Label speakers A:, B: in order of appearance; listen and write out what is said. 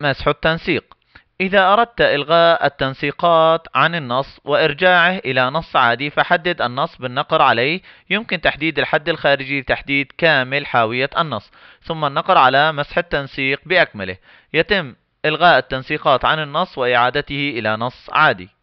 A: مسح التنسيق إذا أردت إلغاء التنسيقات عن النص وإرجاعه إلى نص عادي فحدد النص بالنقر عليه يمكن تحديد الحد الخارجي لتحديد كامل حاوية النص ثم النقر على مسح التنسيق بأكمله يتم إلغاء التنسيقات عن النص وإعادته إلى نص عادي